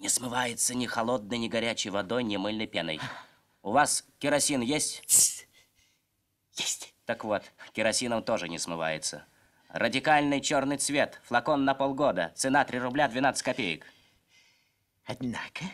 Не смывается ни холодной, ни горячей водой, ни мыльной пеной. У вас керосин есть? Есть. Так вот, керосином тоже не смывается. Радикальный черный цвет, флакон на полгода, цена 3 рубля 12 копеек. Однако...